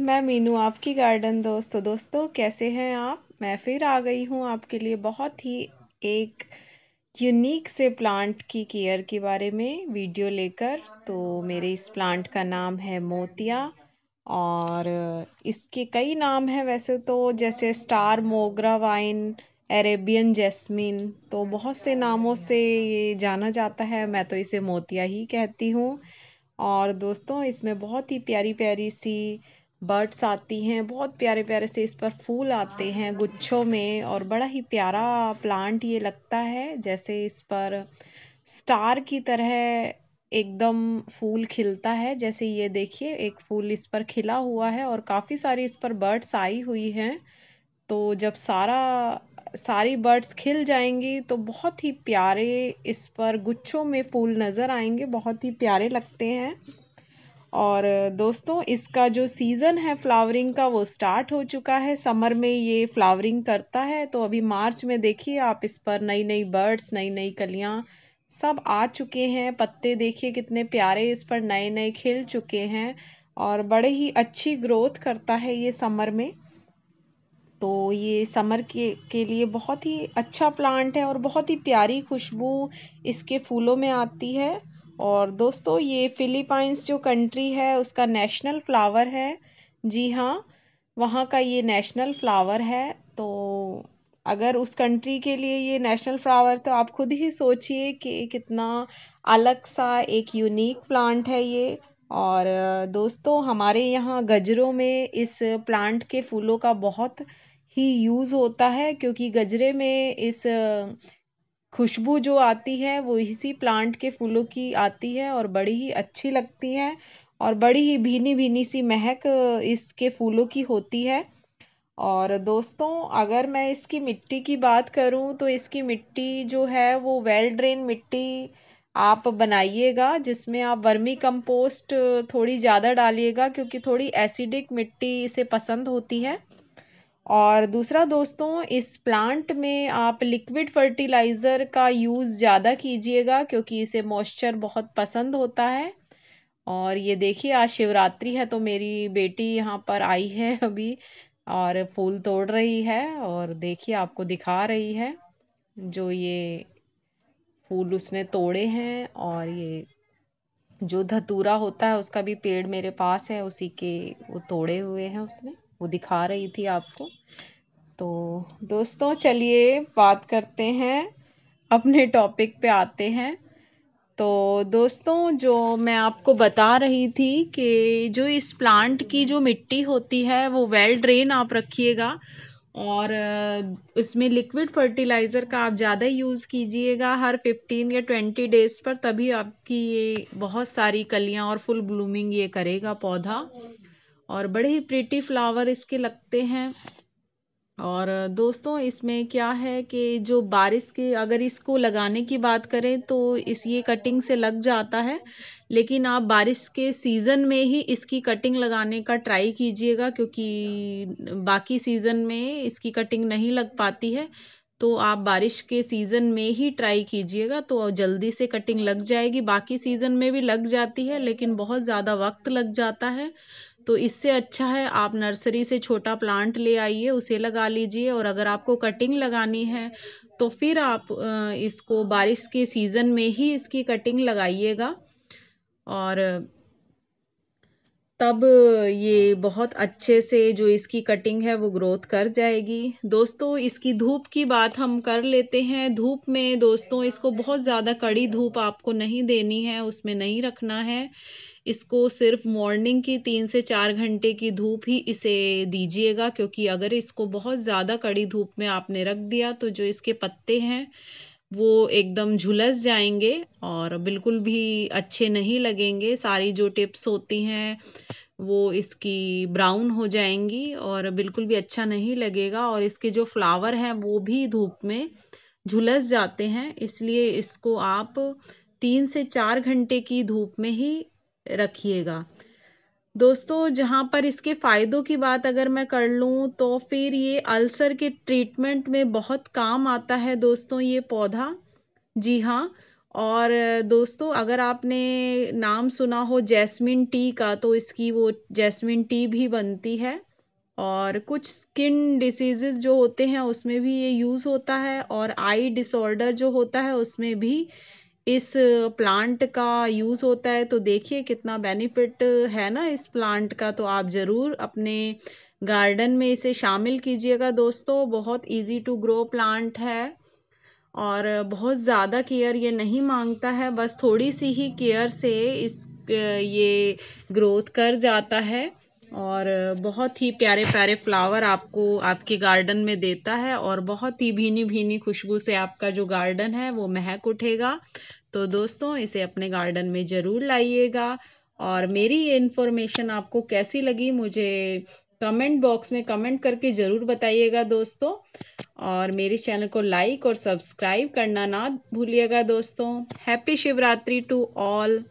मैं मीनू आपकी गार्डन दोस्तों तो दोस्तों कैसे हैं आप मैं फिर आ गई हूँ आपके लिए बहुत ही एक यूनिक से प्लांट की केयर के बारे में वीडियो लेकर तो मेरे इस प्लांट का नाम है मोतिया और इसके कई नाम हैं वैसे तो जैसे स्टार मोगरा वाइन अरेबियन जैस्मिन तो बहुत से नामों से ये जाना जाता है मैं तो इसे मोतिया ही कहती हूँ और दोस्तों इसमें बहुत ही प्यारी प्यारी सी बर्ड्स आती हैं बहुत प्यारे प्यारे से इस पर फूल आते हैं गुच्छों में और बड़ा ही प्यारा प्लांट ये लगता है जैसे इस पर स्टार की तरह एकदम फूल खिलता है जैसे ये देखिए एक फूल इस पर खिला हुआ है और काफ़ी सारी इस पर बर्ड्स आई हुई हैं तो जब सारा सारी बर्ड्स खिल जाएंगी तो बहुत ही प्यारे इस पर गुच्छों में फूल नज़र आएंगे बहुत ही प्यारे लगते हैं और दोस्तों इसका जो सीज़न है फ्लावरिंग का वो स्टार्ट हो चुका है समर में ये फ्लावरिंग करता है तो अभी मार्च में देखिए आप इस पर नई नई बर्ड्स नई नई कलियाँ सब आ चुके हैं पत्ते देखिए कितने प्यारे इस पर नए नए खिल चुके हैं और बड़े ही अच्छी ग्रोथ करता है ये समर में तो ये समर के के लिए बहुत ही अच्छा प्लांट है और बहुत ही प्यारी खुशबू इसके फूलों में आती है और दोस्तों ये फ़िलीपाइंस जो कंट्री है उसका नेशनल फ्लावर है जी हाँ वहाँ का ये नेशनल फ्लावर है तो अगर उस कंट्री के लिए ये नेशनल फ्लावर तो आप खुद ही सोचिए कि कितना अलग सा एक यूनिक प्लांट है ये और दोस्तों हमारे यहाँ गजरों में इस प्लांट के फूलों का बहुत ही यूज़ होता है क्योंकि गजरे में इस खुशबू जो आती है वो इसी प्लांट के फूलों की आती है और बड़ी ही अच्छी लगती है और बड़ी ही भीनी भीनी सी महक इसके फूलों की होती है और दोस्तों अगर मैं इसकी मिट्टी की बात करूं तो इसकी मिट्टी जो है वो वेल ड्रेन मिट्टी आप बनाइएगा जिसमें आप वर्मी कंपोस्ट थोड़ी ज़्यादा डालिएगा क्योंकि थोड़ी एसिडिक मिट्टी इसे पसंद होती है और दूसरा दोस्तों इस प्लांट में आप लिक्विड फर्टिलाइज़र का यूज़ ज़्यादा कीजिएगा क्योंकि इसे मॉइस्चर बहुत पसंद होता है और ये देखिए आज शिवरात्रि है तो मेरी बेटी यहाँ पर आई है अभी और फूल तोड़ रही है और देखिए आपको दिखा रही है जो ये फूल उसने तोड़े हैं और ये जो धतूरा होता है उसका भी पेड़ मेरे पास है उसी के वो तोड़े हुए हैं उसने वो दिखा रही थी आपको तो दोस्तों चलिए बात करते हैं अपने टॉपिक पे आते हैं तो दोस्तों जो मैं आपको बता रही थी कि जो इस प्लांट की जो मिट्टी होती है वो वेल ड्रेन आप रखिएगा और इसमें लिक्विड फर्टिलाइज़र का आप ज़्यादा यूज़ कीजिएगा हर फिफ्टीन या ट्वेंटी डेज़ पर तभी आपकी ये बहुत सारी कलियाँ और फुल ब्लूमिंग ये करेगा पौधा और बड़े ही प्रिटी फ्लावर इसके लगते हैं और दोस्तों इसमें क्या है कि जो बारिश के अगर इसको लगाने की बात करें तो इस ये कटिंग से लग जाता है लेकिन आप बारिश के सीज़न में ही इसकी कटिंग लगाने का ट्राई कीजिएगा क्योंकि बाकी सीज़न में इसकी कटिंग नहीं लग पाती है तो आप बारिश के सीज़न में ही ट्राई कीजिएगा तो जल्दी से कटिंग लग जाएगी बाकी सीज़न में भी लग जाती है लेकिन बहुत ज़्यादा वक्त लग जाता है तो इससे अच्छा है आप नर्सरी से छोटा प्लांट ले आइए उसे लगा लीजिए और अगर आपको कटिंग लगानी है तो फिर आप इसको बारिश के सीज़न में ही इसकी कटिंग लगाइएगा और तब ये बहुत अच्छे से जो इसकी कटिंग है वो ग्रोथ कर जाएगी दोस्तों इसकी धूप की बात हम कर लेते हैं धूप में दोस्तों इसको बहुत ज़्यादा कड़ी धूप आपको नहीं देनी है उसमें नहीं रखना है इसको सिर्फ मॉर्निंग की तीन से चार घंटे की धूप ही इसे दीजिएगा क्योंकि अगर इसको बहुत ज़्यादा कड़ी धूप में आपने रख दिया तो जो इसके पत्ते हैं वो एकदम झुलस जाएंगे और बिल्कुल भी अच्छे नहीं लगेंगे सारी जो टिप्स होती हैं वो इसकी ब्राउन हो जाएंगी और बिल्कुल भी अच्छा नहीं लगेगा और इसके जो फ्लावर हैं वो भी धूप में झुलस जाते हैं इसलिए इसको आप तीन से चार घंटे की धूप में ही रखिएगा दोस्तों जहाँ पर इसके फ़ायदों की बात अगर मैं कर लूँ तो फिर ये अल्सर के ट्रीटमेंट में बहुत काम आता है दोस्तों ये पौधा जी हाँ और दोस्तों अगर आपने नाम सुना हो जैस्मिन टी का तो इसकी वो जैस्मिन टी भी बनती है और कुछ स्किन डिसीज़ जो होते हैं उसमें भी ये यूज़ होता है और आई डिसऑर्डर जो होता है उसमें भी इस प्लांट का यूज़ होता है तो देखिए कितना बेनिफिट है ना इस प्लांट का तो आप ज़रूर अपने गार्डन में इसे शामिल कीजिएगा दोस्तों बहुत इजी टू ग्रो प्लांट है और बहुत ज़्यादा केयर ये नहीं मांगता है बस थोड़ी सी ही केयर से इस ये ग्रोथ कर जाता है और बहुत ही प्यारे प्यारे फ्लावर आपको आपके गार्डन में देता है और बहुत ही भीनी भीनी खुशबू से आपका जो गार्डन है वो महक उठेगा तो दोस्तों इसे अपने गार्डन में ज़रूर लाइएगा और मेरी ये इन्फॉर्मेशन आपको कैसी लगी मुझे कमेंट बॉक्स में कमेंट करके ज़रूर बताइएगा दोस्तों और मेरे चैनल को लाइक और सब्सक्राइब करना ना भूलिएगा दोस्तों हैप्पी शिवरात्रि टू ऑल